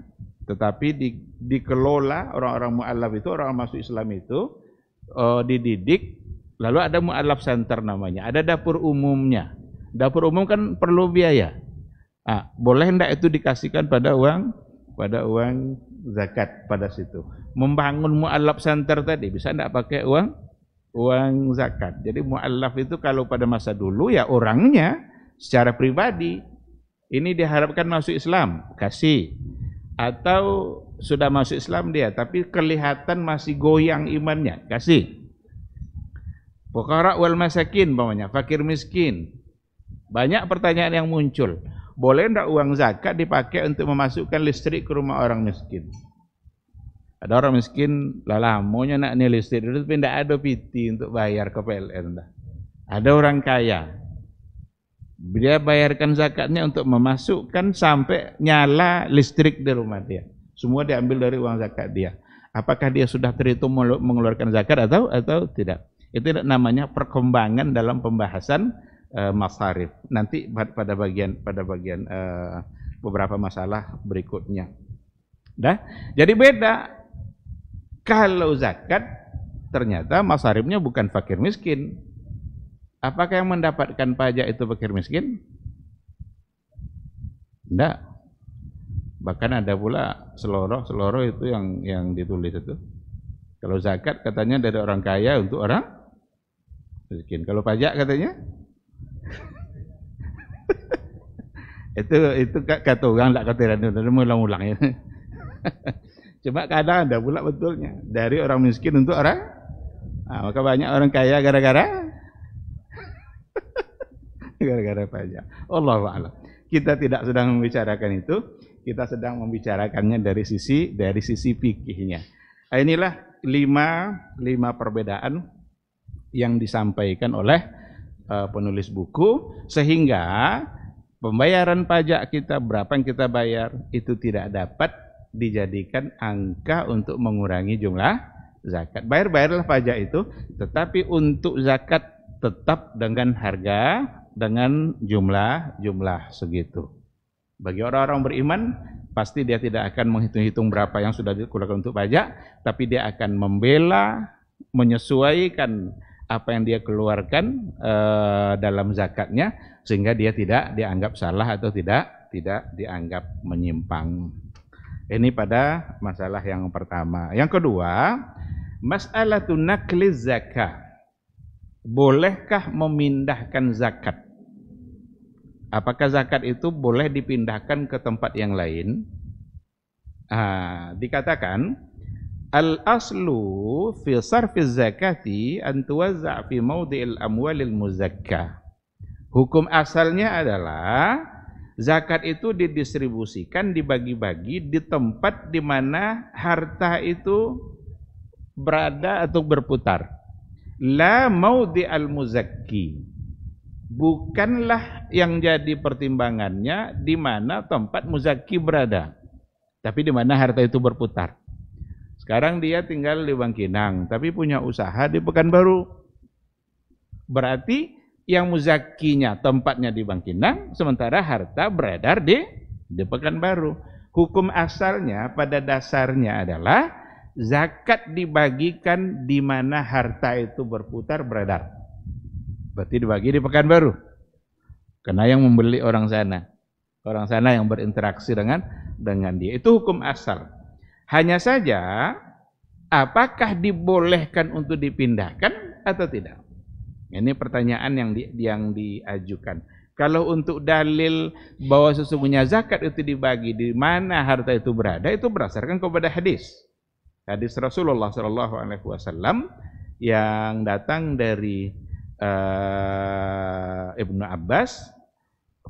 tetapi di, dikelola orang-orang muallaf itu, orang, orang masuk Islam itu uh, dididik, lalu ada mu'alaf center namanya, ada dapur umumnya. Dapur umum kan perlu biaya. nah, boleh ndak itu dikasihkan pada uang pada uang zakat pada situ. Membangun mu'alaf center tadi bisa ndak pakai uang uang zakat. Jadi mu'alaf itu kalau pada masa dulu ya orangnya secara pribadi ini diharapkan masuk Islam, kasih atau sudah masuk Islam dia, tapi kelihatan masih goyang imannya, kasih. Pokara wal masakin, bapaknya fakir miskin. Banyak pertanyaan yang muncul. Boleh enggak uang zakat dipakai untuk memasukkan listrik ke rumah orang miskin? Ada orang miskin, lah maunya nak ni listrik dulu, tapi enggak ada piti untuk bayar ke PLN. Dah. Ada orang kaya, dia bayarkan zakatnya untuk memasukkan sampai nyala listrik di rumah dia. Semua diambil dari uang zakat dia. Apakah dia sudah terhitung mengeluarkan zakat atau atau tidak? Itu namanya perkembangan dalam pembahasan uh, masarif. Nanti pada bagian pada bagian uh, beberapa masalah berikutnya. Dah. Jadi beda kalau zakat ternyata masarifnya bukan fakir miskin. Apakah yang mendapatkan pajak itu fakir miskin? Tidak. Bahkan ada pula seloroh, seloroh itu yang yang ditulis itu. Kalau zakat katanya dari orang kaya untuk orang miskin. Kalau pajak katanya itu itu kata orang tak kata ulang-ulang ya. Cuma kadang ada pula betulnya dari orang miskin untuk orang nah, maka banyak orang kaya gara-gara gara-gara pajak. Allah Allah. Kita tidak sedang membicarakan itu. Kita sedang membicarakannya dari sisi dari sisi fikihnya. Nah, inilah lima lima perbedaan yang disampaikan oleh uh, penulis buku sehingga pembayaran pajak kita berapa yang kita bayar itu tidak dapat dijadikan angka untuk mengurangi jumlah zakat. Bayar-bayarlah pajak itu, tetapi untuk zakat tetap dengan harga dengan jumlah jumlah segitu. Bagi orang-orang beriman, pasti dia tidak akan menghitung-hitung berapa yang sudah dikeluarkan untuk pajak, tapi dia akan membela, menyesuaikan apa yang dia keluarkan uh, dalam zakatnya sehingga dia tidak dianggap salah atau tidak tidak dianggap menyimpang. Ini pada masalah yang pertama. Yang kedua, masalah tunakli zakat. Bolehkah memindahkan zakat? Apakah zakat itu boleh dipindahkan ke tempat yang lain? Ah, dikatakan al aslu fi sarfi zakati an tuwazza fi mawdi'il amwalil muzakka. Hukum asalnya adalah zakat itu didistribusikan, dibagi-bagi di tempat di mana harta itu berada atau berputar. La maudi al muzakki bukanlah yang jadi pertimbangannya di mana tempat muzaki berada, tapi di mana harta itu berputar. Sekarang dia tinggal di Bangkinang, tapi punya usaha di Pekanbaru. Berarti yang muzakinya tempatnya di Bangkinang, sementara harta beredar di di Pekanbaru. Hukum asalnya pada dasarnya adalah zakat dibagikan di mana harta itu berputar beredar. Berarti dibagi di Pekanbaru. Karena yang membeli orang sana. Orang sana yang berinteraksi dengan dengan dia. Itu hukum asal. Hanya saja apakah dibolehkan untuk dipindahkan atau tidak? Ini pertanyaan yang di, yang diajukan. Kalau untuk dalil bahwa sesungguhnya zakat itu dibagi di mana harta itu berada itu berdasarkan kepada hadis. Hadis Rasulullah saw yang datang dari uh, eh, Ibnu Abbas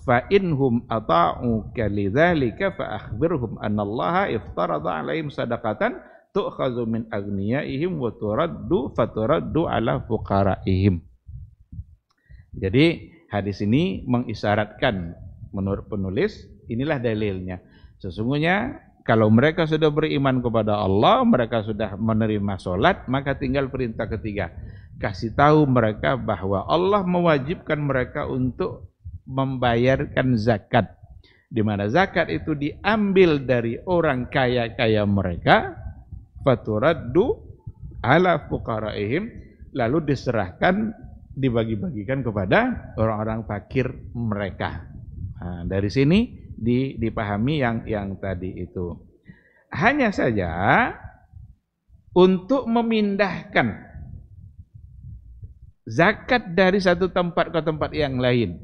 fa inhum ata'uka lidzalika fa akhbirhum anna Allah iftarada 'alaihim sadaqatan tu'khadhu min aghniyaihim wa turaddu turaddu 'ala fuqaraihim. Jadi hadis ini mengisyaratkan menurut penulis inilah dalilnya. Sesungguhnya kalau mereka sudah beriman kepada Allah, mereka sudah menerima sholat, maka tinggal perintah ketiga kasih tahu mereka bahwa Allah mewajibkan mereka untuk membayarkan zakat. Di mana zakat itu diambil dari orang kaya-kaya mereka, faturaddu ala fuqaraihim, lalu diserahkan, dibagi-bagikan kepada orang-orang fakir mereka. Nah, dari sini di, dipahami yang yang tadi itu. Hanya saja untuk memindahkan zakat dari satu tempat ke tempat yang lain.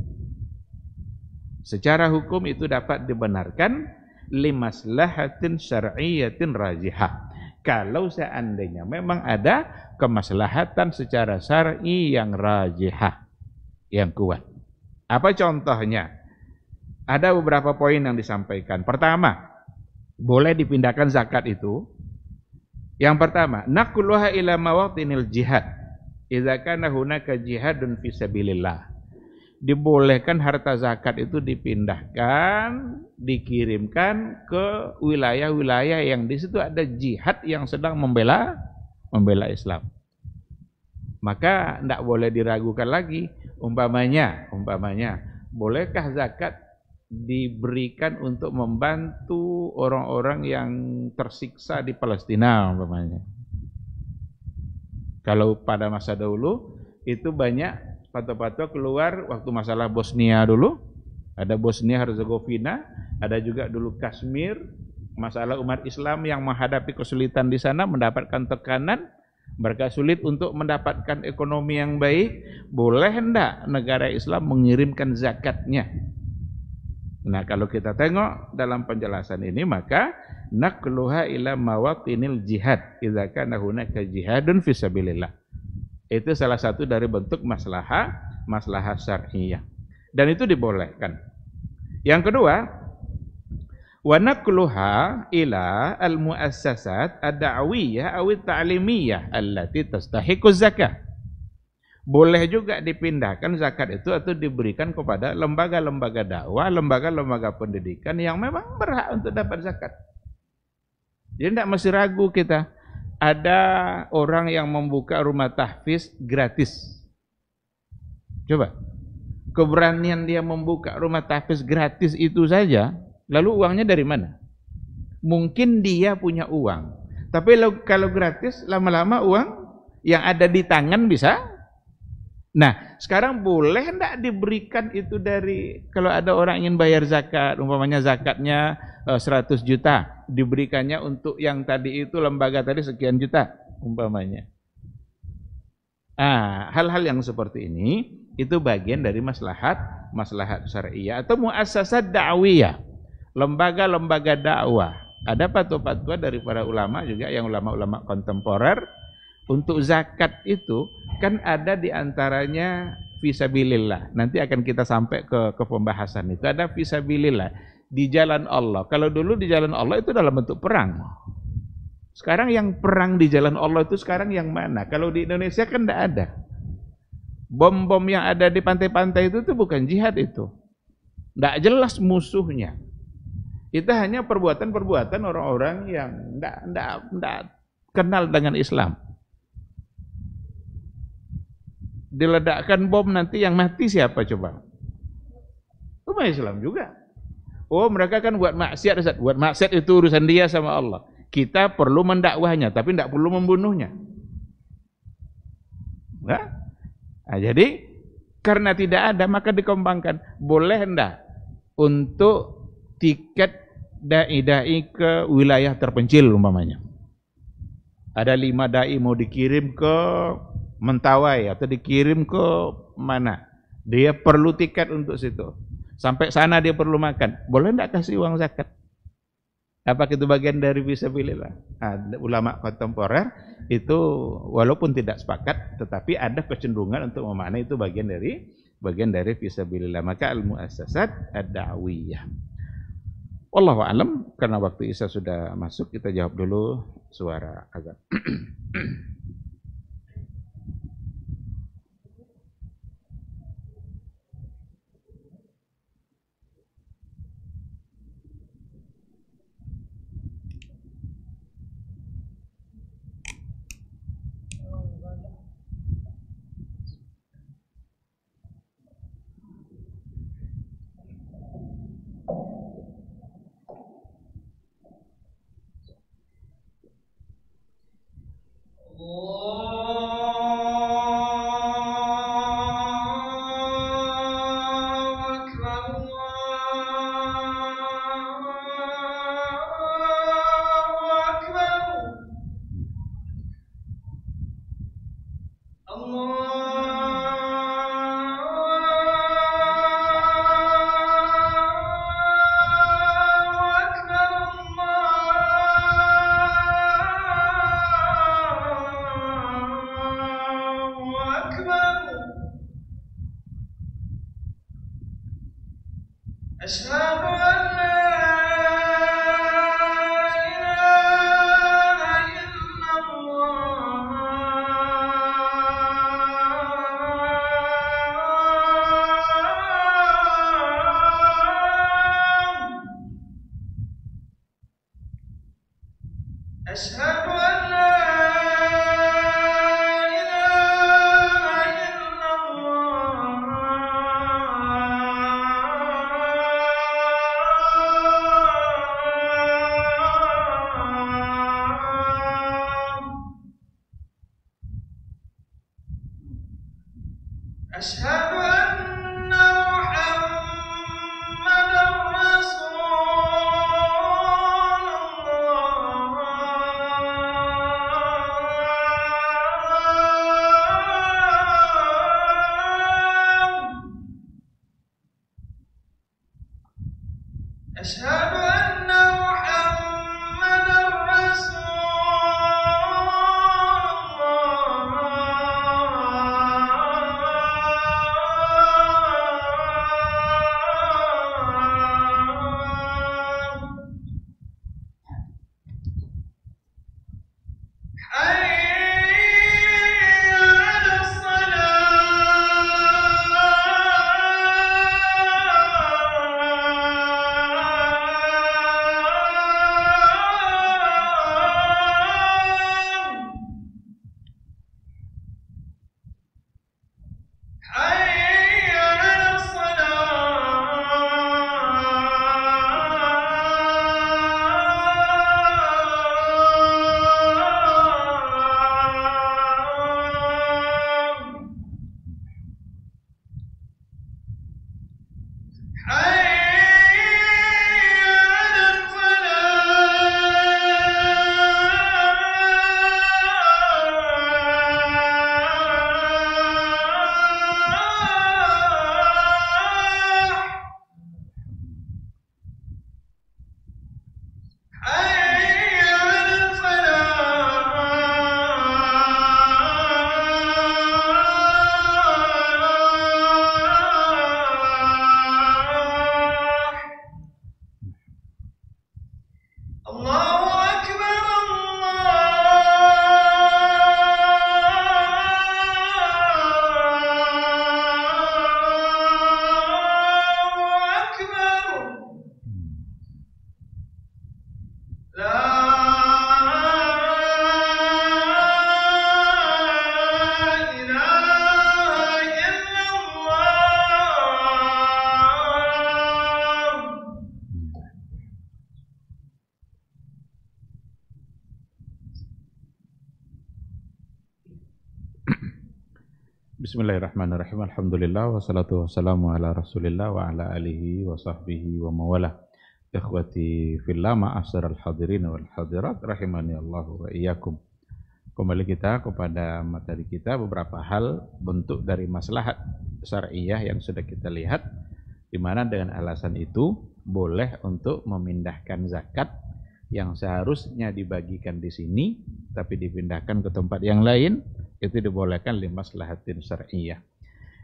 Secara hukum itu dapat dibenarkan limaslahatin syar'iyatin rajihah. Kalau seandainya memang ada kemaslahatan secara syar'i yang rajihah, yang kuat. Apa contohnya? Ada beberapa poin yang disampaikan. Pertama, boleh dipindahkan zakat itu. Yang pertama, nakuluha ila mawatinil jihad Iza kana hunaka jihadun fisabilillah. Dibolehkan harta zakat itu dipindahkan, dikirimkan ke wilayah-wilayah yang di situ ada jihad yang sedang membela membela Islam. Maka tidak boleh diragukan lagi umpamanya, umpamanya bolehkah zakat diberikan untuk membantu orang-orang yang tersiksa di Palestina umpamanya kalau pada masa dahulu itu banyak fatwa-fatwa keluar waktu masalah Bosnia dulu, ada Bosnia Herzegovina, ada juga dulu Kashmir, masalah umat Islam yang menghadapi kesulitan di sana mendapatkan tekanan mereka sulit untuk mendapatkan ekonomi yang baik, boleh enggak negara Islam mengirimkan zakatnya? Nah, kalau kita tengok dalam penjelasan ini, maka nakluha ila mawatinil jihad idza kana hunaka jihadun fi sabilillah. Itu salah satu dari bentuk maslahah, maslahah syariyah Dan itu dibolehkan. Yang kedua, wa nakluha ila al muassasat ad-da'wiyah aw ta'limiyah allati tastahiqu zakah. Boleh juga dipindahkan zakat itu atau diberikan kepada lembaga-lembaga dakwah, lembaga-lembaga pendidikan yang memang berhak untuk dapat zakat. Jadi tidak masih ragu kita. Ada orang yang membuka rumah tahfiz gratis. Coba. Keberanian dia membuka rumah tahfiz gratis itu saja, lalu uangnya dari mana? Mungkin dia punya uang. Tapi kalau gratis, lama-lama uang yang ada di tangan bisa. Nah, sekarang boleh enggak diberikan itu dari, kalau ada orang ingin bayar zakat, umpamanya zakatnya 100 eh, juta, diberikannya untuk yang tadi itu lembaga tadi sekian juta umpamanya. Ah, hal-hal yang seperti ini itu bagian dari maslahat maslahat syariah atau muassasat dakwiyah, lembaga-lembaga dakwah. Ada fatwa-fatwa dari para ulama juga yang ulama-ulama kontemporer untuk zakat itu kan ada di antaranya visabilillah. Nanti akan kita sampai ke, ke pembahasan itu ada visabilillah di jalan Allah. Kalau dulu di jalan Allah itu dalam bentuk perang. Sekarang yang perang di jalan Allah itu sekarang yang mana? Kalau di Indonesia kan tidak ada. Bom-bom yang ada di pantai-pantai itu tuh bukan jihad itu. Tidak jelas musuhnya. Itu hanya perbuatan-perbuatan orang-orang yang tidak kenal dengan Islam. Diledakkan bom nanti yang mati siapa coba? Umat Islam juga. Oh mereka kan buat maksiat Ustaz. Buat maksiat itu urusan dia sama Allah. Kita perlu mendakwahnya tapi tidak perlu membunuhnya. Nah, jadi karena tidak ada maka dikembangkan. Boleh enggak untuk tiket dai-dai ke wilayah terpencil umpamanya. Ada lima dai mau dikirim ke Mentawai atau dikirim ke mana. Dia perlu tiket untuk situ Sampai sana dia perlu makan. Boleh tidak kasih uang zakat? Apa itu bagian dari lah? Nah, ulama kontemporer itu walaupun tidak sepakat, tetapi ada kecenderungan untuk memaknai itu bagian dari bagian dari bisa visabilillah. Maka ilmu asasat ada dawiyah Wallahu alam karena waktu Isa sudah masuk kita jawab dulu suara agak
الله
Bismillahirrahmanirrahim. Alhamdulillah wassalatu wassalamu ala Rasulillah wa ala alihi wa sahbihi wa mawalah. Ikhwati fillah ma'asyar al-hadirin wal hadirat rahimani Allah wa iyyakum. Kembali kita kepada materi kita beberapa hal bentuk dari maslahat syariah yang sudah kita lihat di mana dengan alasan itu boleh untuk memindahkan zakat yang seharusnya dibagikan di sini tapi dipindahkan ke tempat yang lain itu dibolehkan lima maslahatin syariah.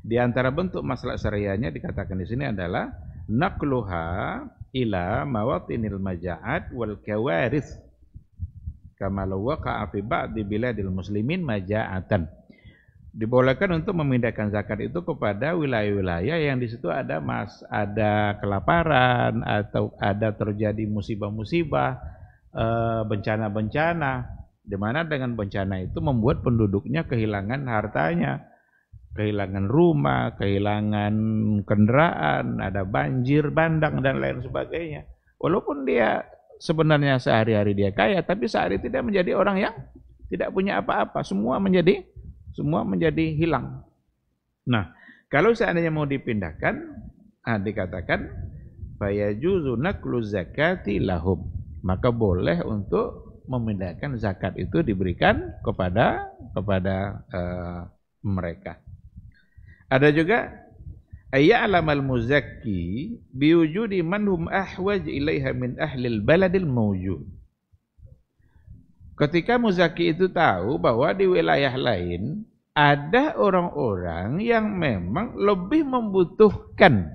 Di antara bentuk masalah syariahnya dikatakan di sini adalah nakluha ila mawatinil majaat wal kawaris kama law waqa'a fi ba'di biladil muslimin majaatan. Dibolehkan untuk memindahkan zakat itu kepada wilayah-wilayah yang di situ ada mas ada kelaparan atau ada terjadi musibah-musibah eh, bencana-bencana Dimana dengan bencana itu membuat penduduknya kehilangan hartanya, kehilangan rumah, kehilangan kendaraan, ada banjir, bandang dan lain sebagainya. Walaupun dia sebenarnya sehari-hari dia kaya, tapi sehari tidak menjadi orang yang tidak punya apa-apa. Semua menjadi semua menjadi hilang. Nah, kalau seandainya mau dipindahkan, nah dikatakan fayajuzu naklu zakati lahum. Maka boleh untuk memindahkan zakat itu diberikan kepada kepada uh, mereka. Ada juga al muzakki biwujudi man ahwaj ilaiha min ahlil baladil mawjud. Ketika muzaki itu tahu bahwa di wilayah lain ada orang-orang yang memang lebih membutuhkan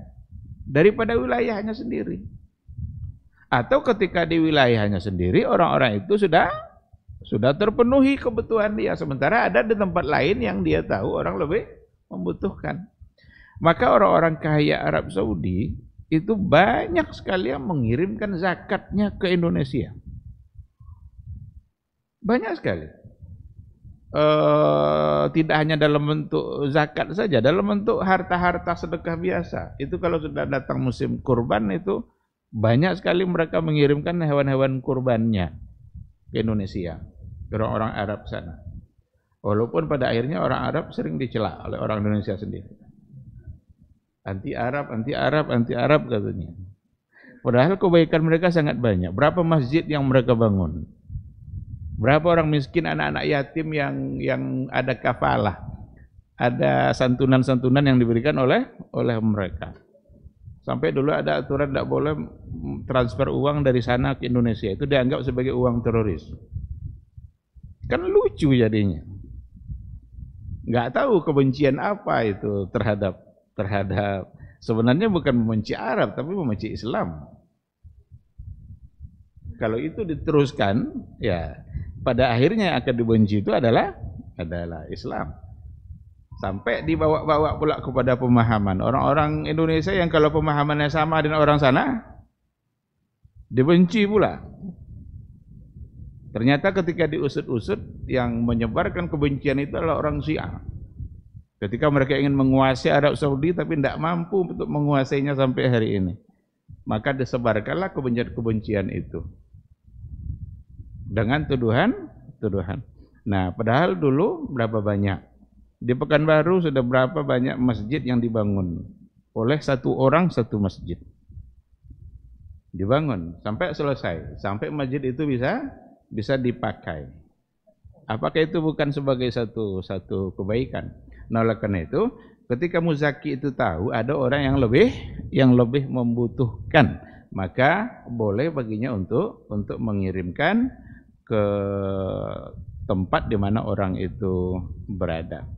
daripada wilayahnya sendiri. Atau ketika di wilayahnya sendiri orang-orang itu sudah sudah terpenuhi kebutuhan dia. Sementara ada di tempat lain yang dia tahu orang lebih membutuhkan. Maka orang-orang kaya Arab Saudi itu banyak sekali yang mengirimkan zakatnya ke Indonesia. Banyak sekali. E, tidak hanya dalam bentuk zakat saja, dalam bentuk harta-harta sedekah biasa. Itu kalau sudah datang musim kurban itu banyak sekali mereka mengirimkan hewan-hewan kurbannya ke Indonesia, ke orang-orang Arab sana. Walaupun pada akhirnya orang Arab sering dicela oleh orang Indonesia sendiri. Anti Arab, anti Arab, anti Arab katanya. Padahal kebaikan mereka sangat banyak. Berapa masjid yang mereka bangun? Berapa orang miskin anak-anak yatim yang yang ada kafalah? Ada santunan-santunan yang diberikan oleh oleh mereka. Sampai dulu ada aturan tidak boleh transfer uang dari sana ke Indonesia. Itu dianggap sebagai uang teroris. Kan lucu jadinya. Nggak tahu kebencian apa itu terhadap terhadap sebenarnya bukan membenci Arab tapi membenci Islam. Kalau itu diteruskan, ya pada akhirnya yang akan dibenci itu adalah adalah Islam sampai dibawa-bawa pula kepada pemahaman orang-orang Indonesia yang kalau pemahamannya sama dengan orang sana dibenci pula ternyata ketika diusut-usut yang menyebarkan kebencian itu adalah orang Syiah ketika mereka ingin menguasai Arab Saudi tapi tidak mampu untuk menguasainya sampai hari ini maka disebarkanlah kebencian-kebencian itu dengan tuduhan tuduhan. Nah, padahal dulu berapa banyak di Pekanbaru sudah berapa banyak masjid yang dibangun oleh satu orang satu masjid. Dibangun sampai selesai, sampai masjid itu bisa bisa dipakai. Apakah itu bukan sebagai satu satu kebaikan? Nah, oleh karena itu, ketika muzaki itu tahu ada orang yang lebih yang lebih membutuhkan, maka boleh baginya untuk untuk mengirimkan ke tempat di mana orang itu berada.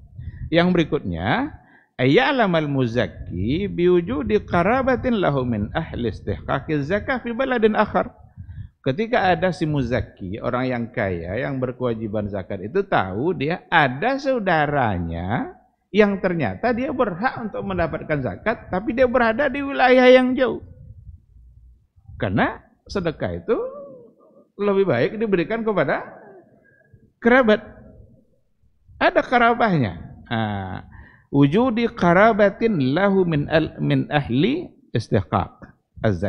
Yang berikutnya, ayyalamal muzakki biwujudi qarabatin lahu min ahli istihqaqi zakah fi baladin akhar. Ketika ada si muzaki, orang yang kaya, yang berkewajiban zakat itu tahu dia ada saudaranya yang ternyata dia berhak untuk mendapatkan zakat, tapi dia berada di wilayah yang jauh. Karena sedekah itu lebih baik diberikan kepada kerabat. Ada kerabahnya wujudi karabatin lahu min al, min ahli istiqaq az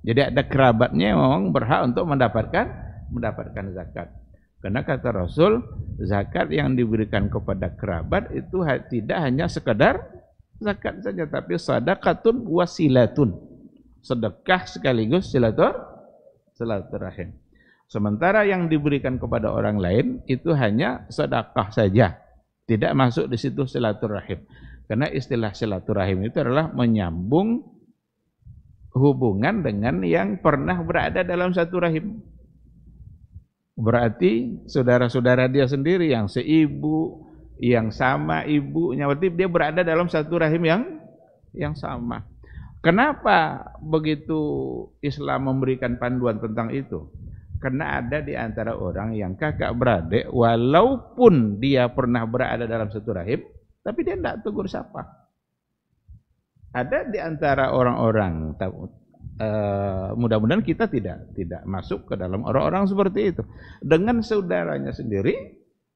Jadi ada kerabatnya yang memang berhak untuk mendapatkan mendapatkan zakat. Karena kata Rasul, zakat yang diberikan kepada kerabat itu tidak hanya sekedar zakat saja, tapi sadaqatun wasilatun. Sedekah sekaligus silatur silaturahim. Sementara yang diberikan kepada orang lain itu hanya sedekah saja. Tidak masuk di situ silaturahim. Karena istilah silaturahim itu adalah menyambung hubungan dengan yang pernah berada dalam satu rahim. Berarti saudara-saudara dia sendiri yang seibu, yang sama ibunya, berarti dia berada dalam satu rahim yang yang sama. Kenapa begitu Islam memberikan panduan tentang itu? Karena ada di antara orang yang kakak beradik, walaupun dia pernah berada dalam satu rahim, tapi dia tidak tegur siapa. Ada di antara orang-orang eh, mudah-mudahan kita tidak tidak masuk ke dalam orang-orang seperti itu dengan saudaranya sendiri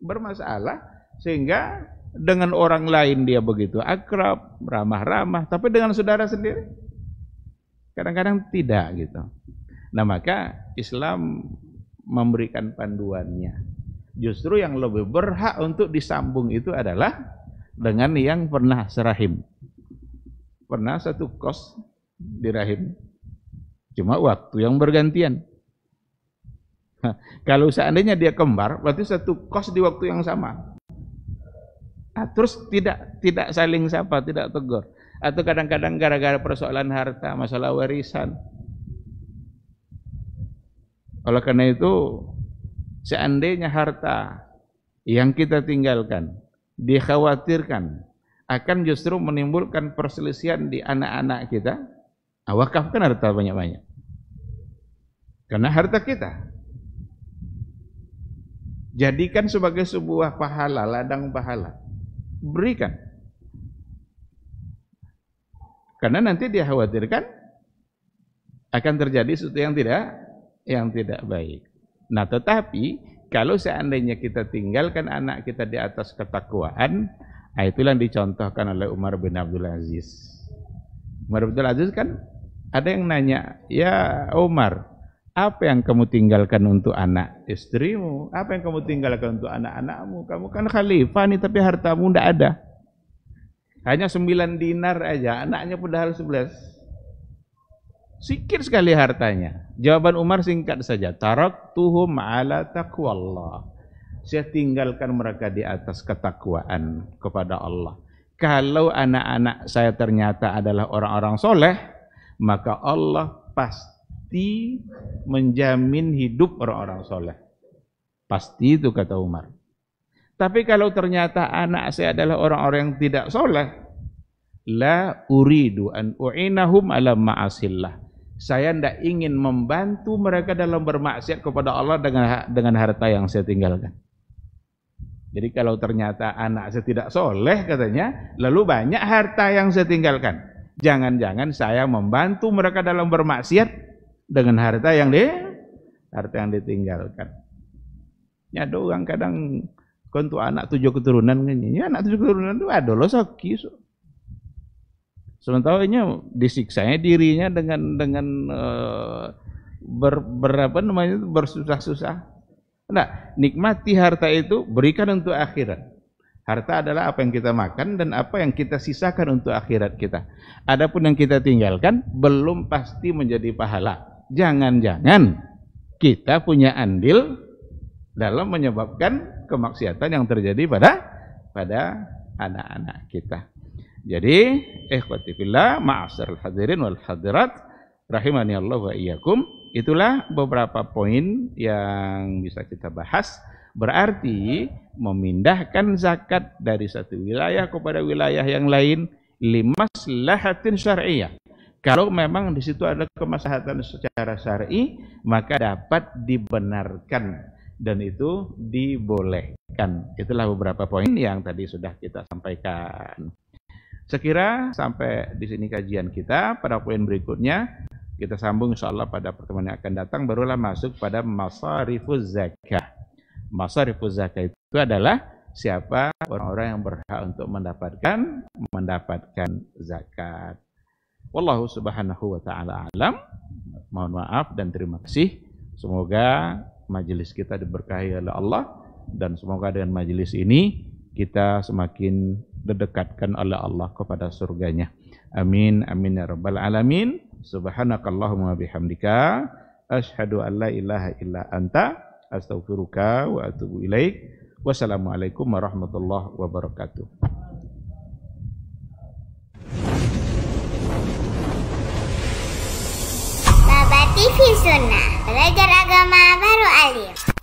bermasalah sehingga dengan orang lain dia begitu akrab ramah-ramah tapi dengan saudara sendiri kadang-kadang tidak gitu Nah maka Islam memberikan panduannya. Justru yang lebih berhak untuk disambung itu adalah dengan yang pernah serahim. Pernah satu kos di rahim Cuma waktu yang bergantian. Kalau seandainya dia kembar, berarti satu kos di waktu yang sama. Nah, terus tidak tidak saling sapa, tidak tegur. Atau kadang-kadang gara-gara persoalan harta, masalah warisan, oleh karena itu, seandainya harta yang kita tinggalkan dikhawatirkan akan justru menimbulkan perselisihan di anak-anak kita, wakafkan harta banyak-banyak. Karena harta kita. Jadikan sebagai sebuah pahala, ladang pahala. Berikan. Karena nanti dikhawatirkan akan terjadi sesuatu yang tidak yang tidak baik. Nah, tetapi kalau seandainya kita tinggalkan anak kita di atas ketakwaan, ah, itulah yang dicontohkan oleh Umar bin Abdul Aziz. Umar bin Abdul Aziz kan ada yang nanya, "Ya Umar, apa yang kamu tinggalkan untuk anak istrimu? Apa yang kamu tinggalkan untuk anak-anakmu? Kamu kan khalifah nih tapi hartamu tidak ada." Hanya sembilan dinar aja, anaknya padahal sebelas. Sikit sekali hartanya. Jawaban Umar singkat saja. Tarak tuhum ala taqwallah. Saya tinggalkan mereka di atas ketakwaan kepada Allah. Kalau anak-anak saya ternyata adalah orang-orang soleh, maka Allah pasti menjamin hidup orang-orang soleh. Pasti itu kata Umar. Tapi kalau ternyata anak saya adalah orang-orang yang tidak soleh, la uridu an u'inahum ala ma'asillah saya tidak ingin membantu mereka dalam bermaksiat kepada Allah dengan dengan harta yang saya tinggalkan. Jadi kalau ternyata anak saya tidak soleh katanya, lalu banyak harta yang saya tinggalkan. Jangan-jangan saya membantu mereka dalam bermaksiat dengan harta yang di harta yang ditinggalkan. Ya ada orang kadang kontu anak tujuh keturunan kan, anak tujuh keturunan tuh ada lo sakit. So sementara ini disiksanya dirinya dengan dengan eh, ber, berapa namanya itu bersusah-susah. Nah, nikmati harta itu berikan untuk akhirat. Harta adalah apa yang kita makan dan apa yang kita sisakan untuk akhirat kita. Adapun yang kita tinggalkan belum pasti menjadi pahala. Jangan-jangan kita punya andil dalam menyebabkan kemaksiatan yang terjadi pada pada anak-anak kita. Jadi, ikhwati fillah, ma'asar hadirin wal hadirat, rahimani Allah wa Iyakum Itulah beberapa poin yang bisa kita bahas. Berarti memindahkan zakat dari satu wilayah kepada wilayah yang lain limas lahatin syariah. Kalau memang di situ ada kemaslahatan secara syar'i, maka dapat dibenarkan dan itu dibolehkan. Itulah beberapa poin yang tadi sudah kita sampaikan. Sekira sampai di sini kajian kita. Pada poin berikutnya kita sambung insyaallah pada pertemuan yang akan datang barulah masuk pada masarifuz zakah. Masarifuz zakah itu adalah siapa orang-orang yang berhak untuk mendapatkan mendapatkan zakat. Wallahu subhanahu wa taala alam. Mohon maaf dan terima kasih. Semoga majelis kita diberkahi oleh Allah dan semoga dengan majelis ini kita semakin didekatkan oleh Allah kepada surganya. Amin amin ya rabbal alamin. Subhanakallahumma bihamdika asyhadu an la ilaha illa anta astaghfiruka wa atubu ilaik. Wassalamualaikum warahmatullahi wabarakatuh.
TV Sunnah Belajar agama baru alim